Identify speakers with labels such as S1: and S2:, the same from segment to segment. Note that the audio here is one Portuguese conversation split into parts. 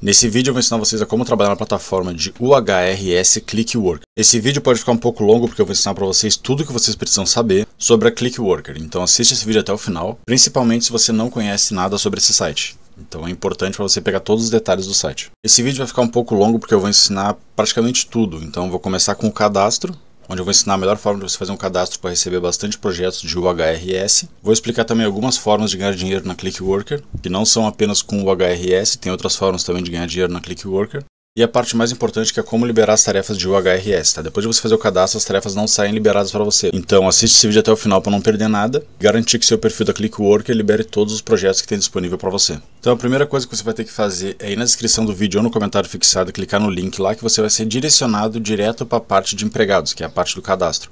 S1: Nesse vídeo eu vou ensinar vocês a como trabalhar na plataforma de UHRS Clickworker. Esse vídeo pode ficar um pouco longo porque eu vou ensinar para vocês tudo o que vocês precisam saber sobre a Clickworker, então assista esse vídeo até o final, principalmente se você não conhece nada sobre esse site. Então é importante para você pegar todos os detalhes do site. Esse vídeo vai ficar um pouco longo porque eu vou ensinar praticamente tudo, então eu vou começar com o cadastro, onde eu vou ensinar a melhor forma de você fazer um cadastro para receber bastante projetos de UHRS. Vou explicar também algumas formas de ganhar dinheiro na Clickworker, que não são apenas com o UHRS, tem outras formas também de ganhar dinheiro na Clickworker. E a parte mais importante é que é como liberar as tarefas de UHRS, tá? Depois de você fazer o cadastro, as tarefas não saem liberadas para você. Então assiste esse vídeo até o final para não perder nada garantir que seu perfil da Clickworker libere todos os projetos que tem disponível para você. Então a primeira coisa que você vai ter que fazer é ir na descrição do vídeo ou no comentário fixado, clicar no link lá que você vai ser direcionado direto para a parte de empregados, que é a parte do cadastro.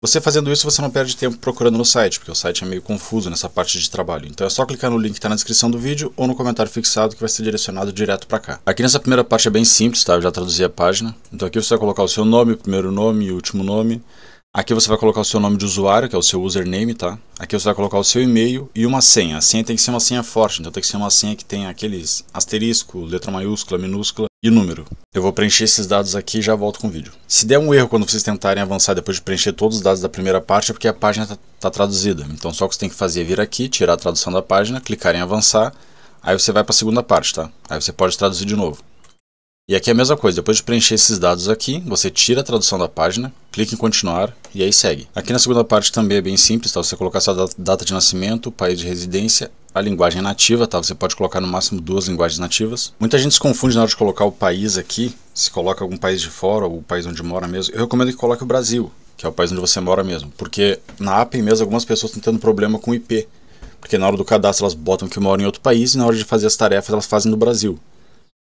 S1: Você fazendo isso, você não perde tempo procurando no site, porque o site é meio confuso nessa parte de trabalho. Então é só clicar no link que está na descrição do vídeo ou no comentário fixado que vai ser direcionado direto para cá. Aqui nessa primeira parte é bem simples, tá? Eu já traduzi a página. Então aqui você vai colocar o seu nome, o primeiro nome e o último nome. Aqui você vai colocar o seu nome de usuário, que é o seu username, tá? Aqui você vai colocar o seu e-mail e uma senha. A senha tem que ser uma senha forte, então tem que ser uma senha que tenha aqueles asterisco, letra maiúscula, minúscula, e número. Eu vou preencher esses dados aqui e já volto com o vídeo. Se der um erro quando vocês tentarem avançar depois de preencher todos os dados da primeira parte, é porque a página está tá traduzida. Então só o que você tem que fazer é vir aqui, tirar a tradução da página, clicar em avançar, aí você vai para a segunda parte, tá? Aí você pode traduzir de novo. E aqui é a mesma coisa, depois de preencher esses dados aqui, você tira a tradução da página, clica em continuar e aí segue. Aqui na segunda parte também é bem simples, tá? Você colocar sua data de nascimento, país de residência a linguagem nativa, tá? Você pode colocar no máximo duas linguagens nativas. Muita gente se confunde na hora de colocar o país aqui, se coloca algum país de fora ou o país onde mora mesmo. Eu recomendo que coloque o Brasil, que é o país onde você mora mesmo, porque na app mesmo algumas pessoas estão tendo problema com IP, porque na hora do cadastro elas botam que moram em outro país e na hora de fazer as tarefas elas fazem no Brasil.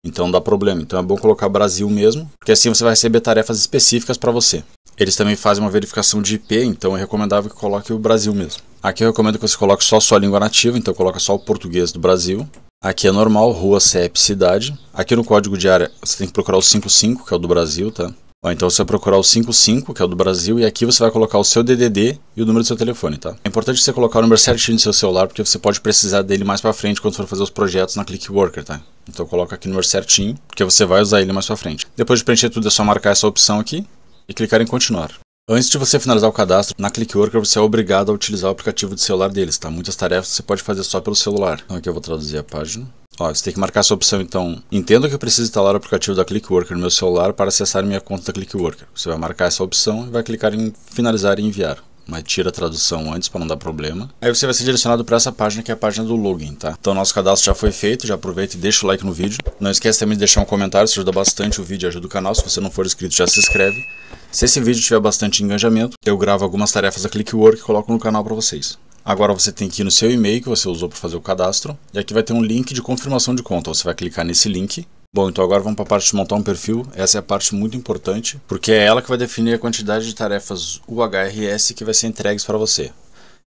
S1: Então dá problema. Então é bom colocar Brasil mesmo, porque assim você vai receber tarefas específicas para você. Eles também fazem uma verificação de IP, então é recomendável que coloque o Brasil mesmo. Aqui eu recomendo que você coloque só a sua língua nativa, então coloca só o português do Brasil. Aqui é normal, rua, CEP, cidade. Aqui no código de área você tem que procurar o 55, que é o do Brasil, tá? Ó, então você vai procurar o 55, que é o do Brasil, e aqui você vai colocar o seu DDD e o número do seu telefone, tá? É importante você colocar o número certinho do seu celular, porque você pode precisar dele mais para frente quando for fazer os projetos na Clickworker, tá? Então coloca aqui o número certinho, porque você vai usar ele mais para frente. Depois de preencher tudo, é só marcar essa opção aqui e clicar em continuar. Antes de você finalizar o cadastro, na Clickworker você é obrigado a utilizar o aplicativo de celular deles, tá? Muitas tarefas você pode fazer só pelo celular. Então aqui eu vou traduzir a página. Ó, você tem que marcar essa opção então. Entendo que eu preciso instalar o aplicativo da Clickworker no meu celular para acessar minha conta da Clickworker. Você vai marcar essa opção e vai clicar em finalizar e enviar mas tira a tradução antes para não dar problema. Aí você vai ser direcionado para essa página que é a página do login, tá? Então nosso cadastro já foi feito, já aproveita e deixa o like no vídeo. Não esquece também de deixar um comentário, isso ajuda bastante o vídeo, ajuda o canal. Se você não for inscrito, já se inscreve. Se esse vídeo tiver bastante engajamento, eu gravo algumas tarefas da Clickwork e coloco no canal para vocês. Agora você tem que ir no seu e-mail que você usou para fazer o cadastro, e aqui vai ter um link de confirmação de conta. Você vai clicar nesse link. Bom, então agora vamos para a parte de montar um perfil. Essa é a parte muito importante, porque é ela que vai definir a quantidade de tarefas UHRS que vai ser entregues para você.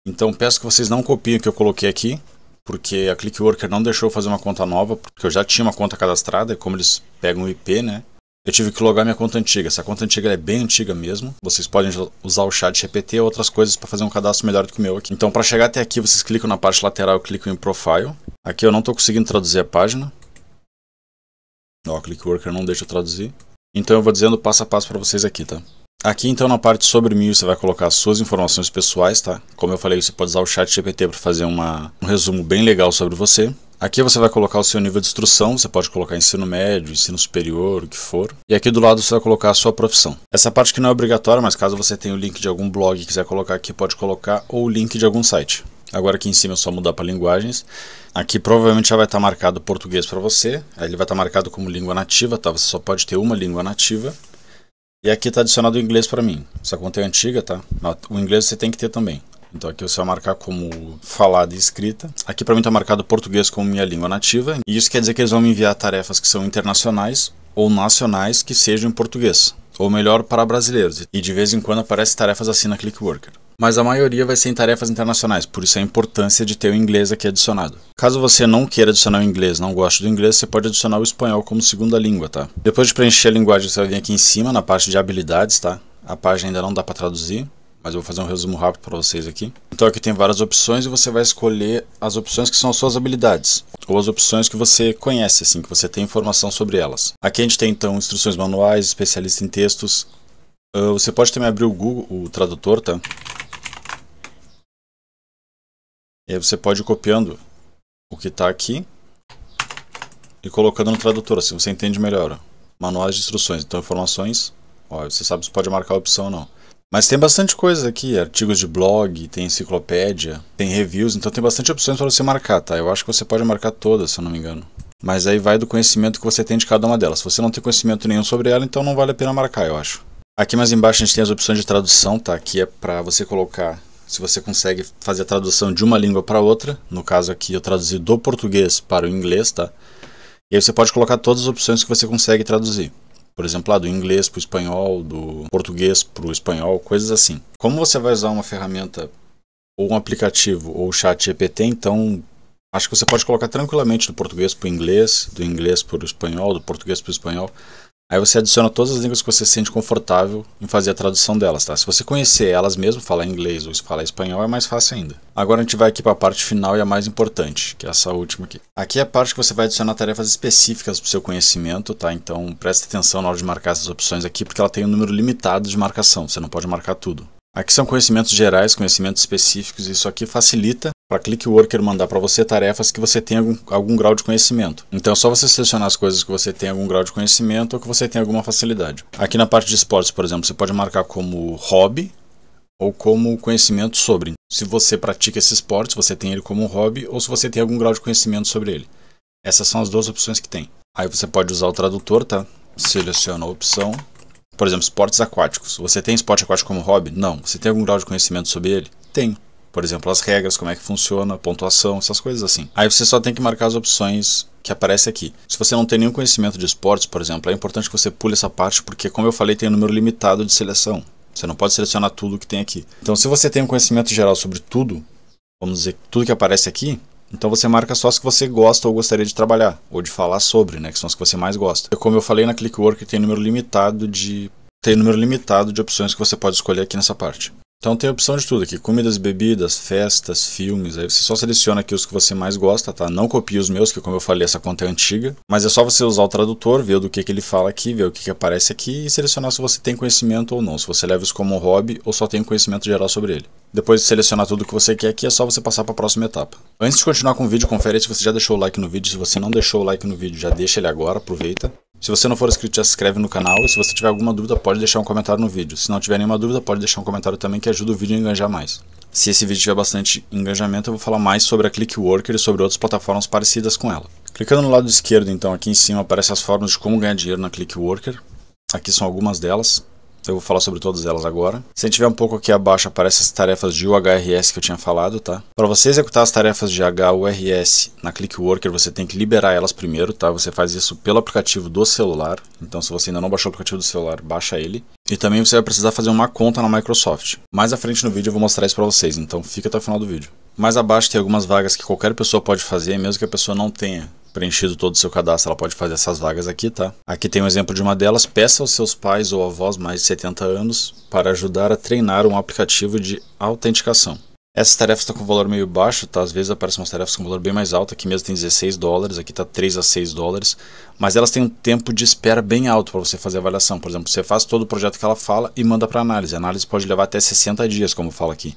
S1: Então peço que vocês não copiem o que eu coloquei aqui, porque a Clickworker não deixou eu fazer uma conta nova, porque eu já tinha uma conta cadastrada, e como eles pegam o IP, né? Eu tive que logar minha conta antiga. Essa conta antiga é bem antiga mesmo. Vocês podem usar o chat GPT ou outras coisas para fazer um cadastro melhor do que o meu aqui. Então, para chegar até aqui, vocês clicam na parte lateral, clicam em Profile. Aqui eu não estou conseguindo traduzir a página. Ó, o Clickworker não deixa eu traduzir. Então eu vou dizendo passo a passo para vocês aqui, tá? Aqui então na parte sobre mim você vai colocar suas informações pessoais, tá? Como eu falei, você pode usar o chat GPT para fazer uma, um resumo bem legal sobre você. Aqui você vai colocar o seu nível de instrução, você pode colocar ensino médio, ensino superior, o que for. E aqui do lado você vai colocar a sua profissão. Essa parte que não é obrigatória, mas caso você tenha o link de algum blog e quiser colocar aqui, pode colocar ou o link de algum site. Agora aqui em cima é só mudar para linguagens. Aqui provavelmente já vai estar tá marcado português para você. Ele vai estar tá marcado como língua nativa, tá? Você só pode ter uma língua nativa. E aqui está adicionado o inglês para mim. Essa conta é antiga, tá? O inglês você tem que ter também. Então aqui você vai marcar como falada e escrita. Aqui para mim está marcado português como minha língua nativa. E isso quer dizer que eles vão me enviar tarefas que são internacionais ou nacionais que sejam em português. Ou melhor, para brasileiros. E de vez em quando aparecem tarefas assim na Clickworker mas a maioria vai ser em tarefas internacionais, por isso a importância de ter o inglês aqui adicionado. Caso você não queira adicionar o inglês, não goste do inglês, você pode adicionar o espanhol como segunda língua, tá? Depois de preencher a linguagem, você vai vir aqui em cima na parte de habilidades, tá? A página ainda não dá para traduzir, mas eu vou fazer um resumo rápido para vocês aqui. Então aqui tem várias opções e você vai escolher as opções que são as suas habilidades, ou as opções que você conhece, assim, que você tem informação sobre elas. Aqui a gente tem então instruções manuais, especialista em textos. Ah, você pode também abrir o Google, o tradutor, tá? E aí você pode ir copiando o que está aqui e colocando no tradutor, assim você entende melhor. Manuais de instruções, então informações, ó, você sabe se pode marcar a opção ou não. Mas tem bastante coisa aqui, artigos de blog, tem enciclopédia, tem reviews, então tem bastante opções para você marcar, tá? Eu acho que você pode marcar todas, se eu não me engano. Mas aí vai do conhecimento que você tem de cada uma delas. Se você não tem conhecimento nenhum sobre ela, então não vale a pena marcar, eu acho. Aqui mais embaixo a gente tem as opções de tradução, tá? Aqui é para você colocar se você consegue fazer a tradução de uma língua para outra, no caso aqui eu traduzi do português para o inglês, tá? E aí você pode colocar todas as opções que você consegue traduzir. Por exemplo, lá ah, do inglês para o espanhol, do português para o espanhol, coisas assim. Como você vai usar uma ferramenta ou um aplicativo ou o chat GPT, então acho que você pode colocar tranquilamente do português para o inglês, do inglês para o espanhol, do português para o espanhol. Aí você adiciona todas as línguas que você se sente confortável em fazer a tradução delas, tá? Se você conhecer elas mesmo, falar inglês ou falar espanhol, é mais fácil ainda. Agora a gente vai aqui para a parte final e a mais importante, que é essa última aqui. Aqui é a parte que você vai adicionar tarefas específicas para o seu conhecimento, tá? Então presta atenção na hora de marcar essas opções aqui, porque ela tem um número limitado de marcação, você não pode marcar tudo. Aqui são conhecimentos gerais, conhecimentos específicos, e isso aqui facilita para Clickworker mandar para você tarefas que você tem algum, algum grau de conhecimento. Então é só você selecionar as coisas que você tem algum grau de conhecimento ou que você tem alguma facilidade. Aqui na parte de esportes, por exemplo, você pode marcar como hobby ou como conhecimento sobre. Se você pratica esse esporte, você tem ele como hobby ou se você tem algum grau de conhecimento sobre ele. Essas são as duas opções que tem. Aí você pode usar o tradutor, tá? Seleciona a opção. Por exemplo, esportes aquáticos. Você tem esporte aquático como hobby? Não. Você tem algum grau de conhecimento sobre ele? Tem. Por exemplo, as regras, como é que funciona, pontuação, essas coisas assim. Aí você só tem que marcar as opções que aparece aqui. Se você não tem nenhum conhecimento de esportes, por exemplo, é importante que você pule essa parte porque, como eu falei, tem um número limitado de seleção. Você não pode selecionar tudo que tem aqui. Então, se você tem um conhecimento geral sobre tudo, vamos dizer, tudo que aparece aqui, então você marca só as que você gosta ou gostaria de trabalhar, ou de falar sobre, né, que são as que você mais gosta. E Como eu falei na Clickwork, tem número limitado de tem número limitado de opções que você pode escolher aqui nessa parte. Então tem opção de tudo aqui, comidas, bebidas, festas, filmes, aí você só seleciona aqui os que você mais gosta, tá? Não copie os meus, que como eu falei, essa conta é antiga, mas é só você usar o tradutor, ver do que, que ele fala aqui, ver o que, que aparece aqui e selecionar se você tem conhecimento ou não, se você leva isso como um hobby ou só tem conhecimento geral sobre ele. Depois de selecionar tudo que você quer aqui, é só você passar para a próxima etapa. Antes de continuar com o vídeo, confere se você já deixou o like no vídeo, se você não deixou o like no vídeo, já deixa ele agora, aproveita. Se você não for inscrito, já se inscreve no canal e se você tiver alguma dúvida, pode deixar um comentário no vídeo. Se não tiver nenhuma dúvida, pode deixar um comentário também que ajuda o vídeo a enganjar mais. Se esse vídeo tiver bastante engajamento, eu vou falar mais sobre a Clickworker e sobre outras plataformas parecidas com ela. Clicando no lado esquerdo, então, aqui em cima aparecem as formas de como ganhar dinheiro na Clickworker. Aqui são algumas delas. Eu vou falar sobre todas elas agora. Se a gente tiver um pouco aqui abaixo, aparecem as tarefas de UHRS que eu tinha falado, tá? Para você executar as tarefas de HURS na ClickWorker, você tem que liberar elas primeiro, tá? Você faz isso pelo aplicativo do celular. Então, se você ainda não baixou o aplicativo do celular, baixa ele. E também você vai precisar fazer uma conta na Microsoft. Mais à frente no vídeo eu vou mostrar isso para vocês, então fica até o final do vídeo. Mais abaixo tem algumas vagas que qualquer pessoa pode fazer, mesmo que a pessoa não tenha preenchido todo o seu cadastro, ela pode fazer essas vagas aqui, tá? Aqui tem um exemplo de uma delas. Peça aos seus pais ou avós mais de 70 anos para ajudar a treinar um aplicativo de autenticação. Essas tarefas estão com valor meio baixo, tá? Às vezes aparecem umas tarefas com valor bem mais alto. Aqui mesmo tem 16 dólares, aqui tá 3 a 6 dólares. Mas elas têm um tempo de espera bem alto para você fazer a avaliação. Por exemplo, você faz todo o projeto que ela fala e manda para análise. A análise pode levar até 60 dias, como fala aqui.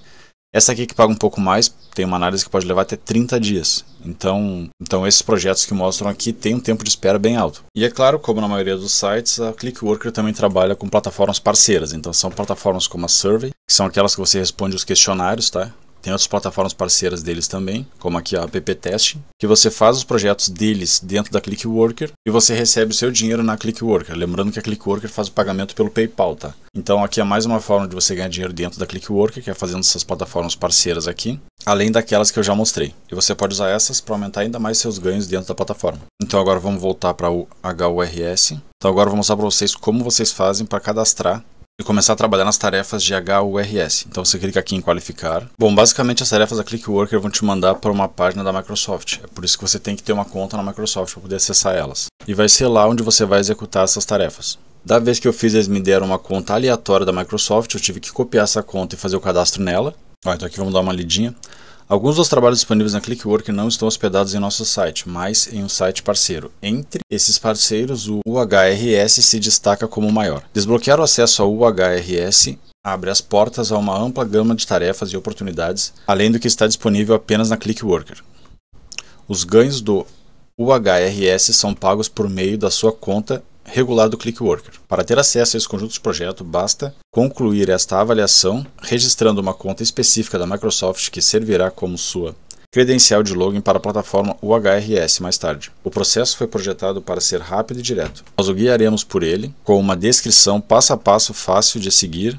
S1: Essa aqui que paga um pouco mais, tem uma análise que pode levar até 30 dias. Então, então esses projetos que mostram aqui têm um tempo de espera bem alto. E é claro, como na maioria dos sites, a Clickworker também trabalha com plataformas parceiras. Então são plataformas como a Survey, que são aquelas que você responde os questionários, tá? Tem outras plataformas parceiras deles também, como aqui a App Test que você faz os projetos deles dentro da Clickworker e você recebe o seu dinheiro na Clickworker. Lembrando que a Clickworker faz o pagamento pelo PayPal, tá? Então aqui é mais uma forma de você ganhar dinheiro dentro da Clickworker, que é fazendo essas plataformas parceiras aqui, além daquelas que eu já mostrei. E você pode usar essas para aumentar ainda mais seus ganhos dentro da plataforma. Então agora vamos voltar para o HURS. Então agora eu vou mostrar para vocês como vocês fazem para cadastrar e começar a trabalhar nas tarefas de HURS. Então você clica aqui em qualificar. Bom, basicamente as tarefas da ClickWorker vão te mandar para uma página da Microsoft. É por isso que você tem que ter uma conta na Microsoft para poder acessar elas. E vai ser lá onde você vai executar essas tarefas. Da vez que eu fiz, eles me deram uma conta aleatória da Microsoft, eu tive que copiar essa conta e fazer o cadastro nela. Ó, então aqui vamos dar uma lidinha. Alguns dos trabalhos disponíveis na Clickwork não estão hospedados em nosso site, mas em um site parceiro. Entre esses parceiros, o UHRS se destaca como o maior. Desbloquear o acesso ao UHRS abre as portas a uma ampla gama de tarefas e oportunidades, além do que está disponível apenas na Clickworker. Os ganhos do UHRS são pagos por meio da sua conta regular do Clickworker. Para ter acesso a esse conjunto de projeto, basta concluir esta avaliação registrando uma conta específica da Microsoft que servirá como sua credencial de login para a plataforma UHRS mais tarde. O processo foi projetado para ser rápido e direto. Nós o guiaremos por ele com uma descrição passo a passo fácil de seguir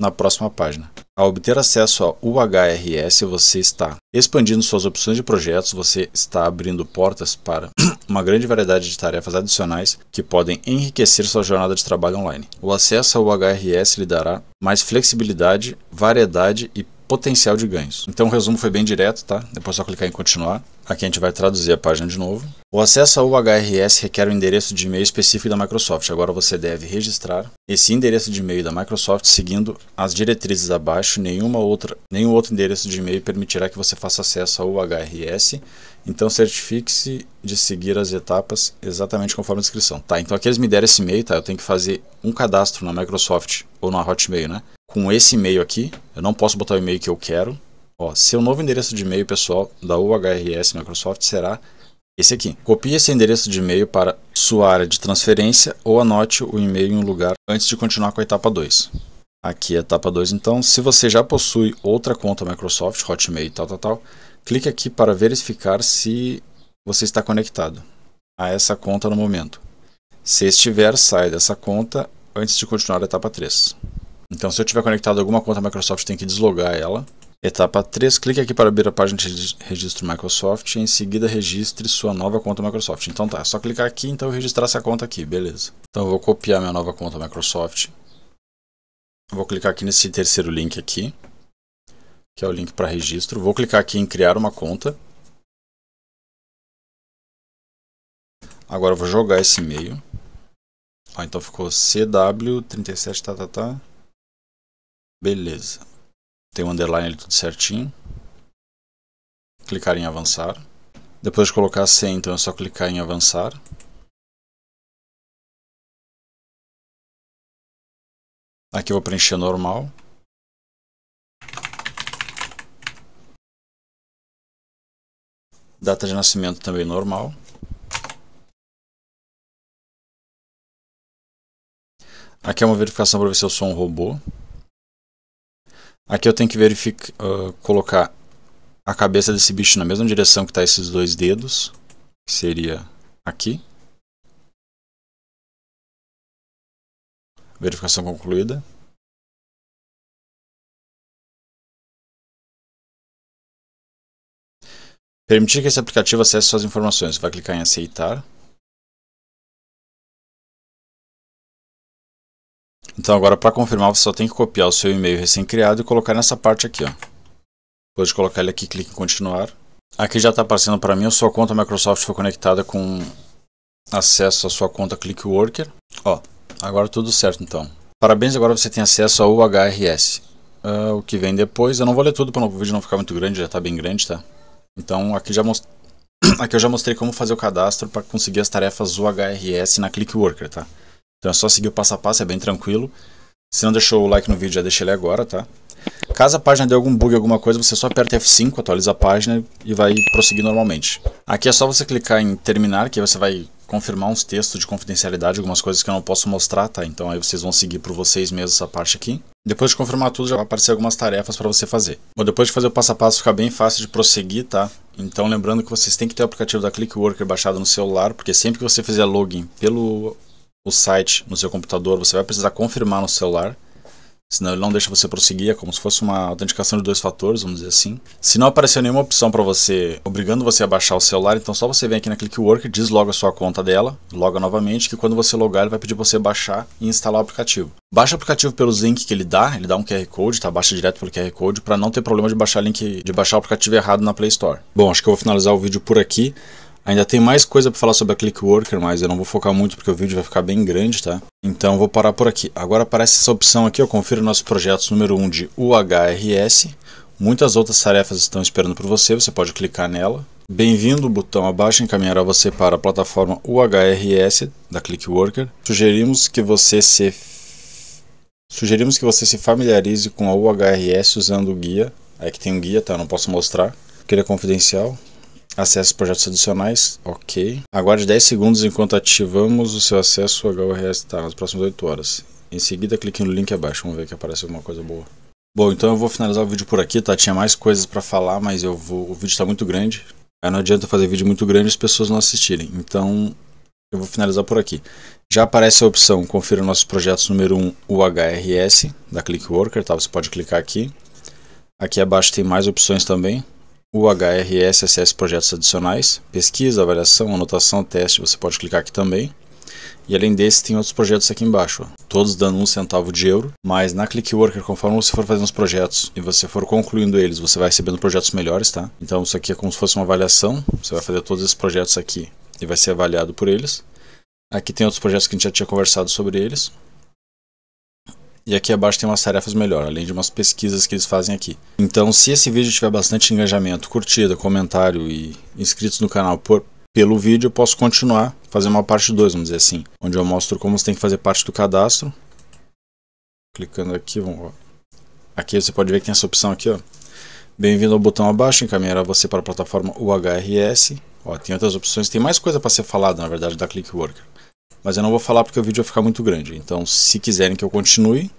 S1: na próxima página. Ao obter acesso ao UHRS, você está expandindo suas opções de projetos, você está abrindo portas para uma grande variedade de tarefas adicionais que podem enriquecer sua jornada de trabalho online. O acesso ao UHRS lhe dará mais flexibilidade, variedade e potencial de ganhos. Então o resumo foi bem direto, tá? Depois é só clicar em continuar. Aqui a gente vai traduzir a página de novo. O acesso ao HRS requer um endereço de e-mail específico da Microsoft. Agora você deve registrar esse endereço de e-mail da Microsoft seguindo as diretrizes abaixo. Nenhuma outra, nenhum outro endereço de e-mail permitirá que você faça acesso ao HRS. Então certifique-se de seguir as etapas exatamente conforme a descrição. Tá, então aqui eles me deram esse e-mail, tá? Eu tenho que fazer um cadastro na Microsoft ou na Hotmail, né? Com esse e-mail aqui, eu não posso botar o e-mail que eu quero Ó, seu novo endereço de e-mail pessoal da UHRS Microsoft será esse aqui. Copie esse endereço de e-mail para sua área de transferência ou anote o e-mail em um lugar antes de continuar com a etapa 2. Aqui é a etapa 2, então, se você já possui outra conta Microsoft, Hotmail, tal, tal, tal, clique aqui para verificar se você está conectado a essa conta no momento. Se estiver, saia dessa conta antes de continuar a etapa 3. Então, se eu estiver conectado a alguma conta Microsoft, tem que deslogar ela Etapa 3, clique aqui para abrir a página de registro Microsoft e em seguida registre sua nova conta Microsoft. Então tá, é só clicar aqui então registrar essa conta aqui, beleza. Então eu vou copiar minha nova conta Microsoft. Vou clicar aqui nesse terceiro link aqui, que é o link para registro. Vou clicar aqui em criar uma conta. Agora eu vou jogar esse e-mail. Ó, então ficou CW37, tá, tá, tá. Beleza tem um underline ali tudo certinho. Clicar em avançar. Depois de colocar C, então é só clicar em avançar. Aqui eu vou preencher normal. Data de nascimento também normal. Aqui é uma verificação para ver se eu sou um robô. Aqui eu tenho que verificar, uh, colocar a cabeça desse bicho na mesma direção que está esses dois dedos, que seria aqui. Verificação concluída. Permitir que esse aplicativo acesse suas informações. Vai clicar em aceitar. Então agora para confirmar você só tem que copiar o seu e-mail recém-criado e colocar nessa parte aqui. Ó. de colocar ele aqui, clique em continuar. Aqui já está aparecendo para mim a sua conta Microsoft foi conectada com acesso à sua conta ClickWorker. Ó, agora tudo certo então. Parabéns, agora você tem acesso ao HRS. Uh, ah, o que vem depois, eu não vou ler tudo para o vídeo não ficar muito grande, já está bem grande, tá? Então aqui, já most... aqui eu já mostrei como fazer o cadastro para conseguir as tarefas UHRS na ClickWorker, tá? Então é só seguir o passo a passo, é bem tranquilo. Se não deixou o like no vídeo, já deixa ele agora, tá? Caso a página dê algum bug, alguma coisa, você só aperta F5, atualiza a página e vai prosseguir normalmente. Aqui é só você clicar em terminar, que você vai confirmar uns textos de confidencialidade, algumas coisas que eu não posso mostrar, tá? Então aí vocês vão seguir por vocês mesmos essa parte aqui. Depois de confirmar tudo, já vai aparecer algumas tarefas para você fazer. Bom, depois de fazer o passo a passo, fica bem fácil de prosseguir, tá? Então lembrando que vocês têm que ter o aplicativo da Clickworker baixado no celular, porque sempre que você fizer login pelo o site no seu computador, você vai precisar confirmar no celular. Senão ele não deixa você prosseguir, é como se fosse uma autenticação de dois fatores, vamos dizer assim. Se não apareceu nenhuma opção para você, obrigando você a baixar o celular, então só você vem aqui na Clickwork, desloga a sua conta dela, loga novamente, que quando você logar ele vai pedir você baixar e instalar o aplicativo. Baixa o aplicativo pelos links que ele dá, ele dá um QR Code, tá? Baixa direto pelo QR Code para não ter problema de baixar link, de baixar o aplicativo errado na Play Store. Bom, acho que eu vou finalizar o vídeo por aqui. Ainda tem mais coisa para falar sobre a Clickworker, mas eu não vou focar muito porque o vídeo vai ficar bem grande, tá? Então vou parar por aqui. Agora aparece essa opção aqui, eu confiro nossos projetos número 1 um de UHRS. Muitas outras tarefas estão esperando por você, você pode clicar nela. Bem-vindo, o botão abaixo encaminhará você para a plataforma UHRS da Clickworker. Sugerimos que você se Sugerimos que você se familiarize com a UHRS usando o guia. Aqui tem um guia, tá? Não posso mostrar, porque ele é confidencial. Acesse projetos adicionais, ok. Aguarde 10 segundos enquanto ativamos o seu acesso HRS nas próximas 8 horas. Em seguida, clique no link abaixo, vamos ver que aparece alguma coisa boa. Bom, então eu vou finalizar o vídeo por aqui, tá? Tinha mais coisas para falar, mas eu vou... o vídeo está muito grande. Aí não adianta fazer vídeo muito grande e as pessoas não assistirem. Então, eu vou finalizar por aqui. Já aparece a opção Confira nossos projetos número 1, o HRS, da Clickworker, tá? Você pode clicar aqui. Aqui abaixo tem mais opções também o HRS acesse projetos adicionais, pesquisa, avaliação, anotação, teste, você pode clicar aqui também. E além desse, tem outros projetos aqui embaixo, ó. todos dando um centavo de euro. Mas na Clickworker, conforme você for fazendo os projetos e você for concluindo eles, você vai recebendo projetos melhores, tá? Então isso aqui é como se fosse uma avaliação. Você vai fazer todos esses projetos aqui e vai ser avaliado por eles. Aqui tem outros projetos que a gente já tinha conversado sobre eles. E aqui abaixo tem umas tarefas melhor, além de umas pesquisas que eles fazem aqui. Então, se esse vídeo tiver bastante engajamento, curtida, comentário e inscritos no canal por, pelo vídeo, eu posso continuar, fazer uma parte 2, vamos dizer assim, onde eu mostro como você tem que fazer parte do cadastro. Clicando aqui, vamos Aqui você pode ver que tem essa opção aqui, ó. Bem-vindo ao botão abaixo, encaminhará você para a plataforma UHRS. Ó, tem outras opções, tem mais coisa para ser falada, na verdade, da Clickworker. Mas eu não vou falar porque o vídeo vai ficar muito grande. Então, se quiserem que eu continue,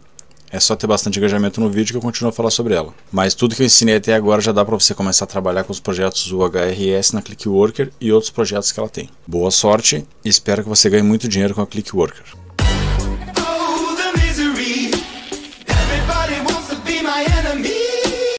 S1: é só ter bastante engajamento no vídeo que eu continuo a falar sobre ela. Mas tudo que eu ensinei até agora já dá para você começar a trabalhar com os projetos UHRS na Clickworker e outros projetos que ela tem. Boa sorte e espero que você ganhe muito dinheiro com a Clickworker.